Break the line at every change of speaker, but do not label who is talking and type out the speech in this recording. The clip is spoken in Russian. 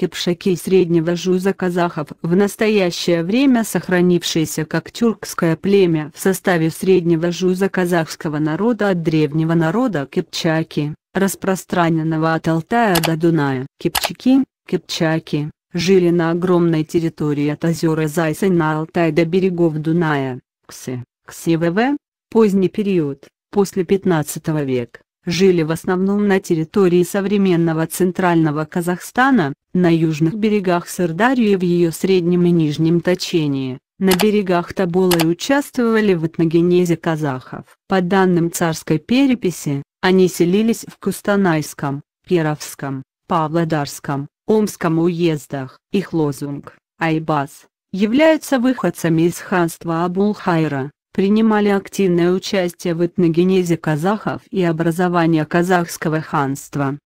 кипшаки среднего жуза казахов в настоящее время сохранившееся как тюркское племя в составе среднего жуза казахского народа от древнего народа кипчаки, распространенного от Алтая до Дуная. Кипчаки, кипчаки, жили на огромной территории от озера Зайса на Алтай до берегов Дуная, Кси, Ксы, Ксивв, поздний период, после 15 века жили в основном на территории современного центрального Казахстана, на южных берегах Сырдарьи в ее среднем и нижнем течении, на берегах Табола и участвовали в этногенезе казахов. По данным царской переписи, они селились в Кустанайском, Перовском, Павлодарском, Омском уездах. Их лозунг «Айбас» являются выходцами из ханства Абулхайра принимали активное участие в этногенезе казахов и образовании казахского ханства.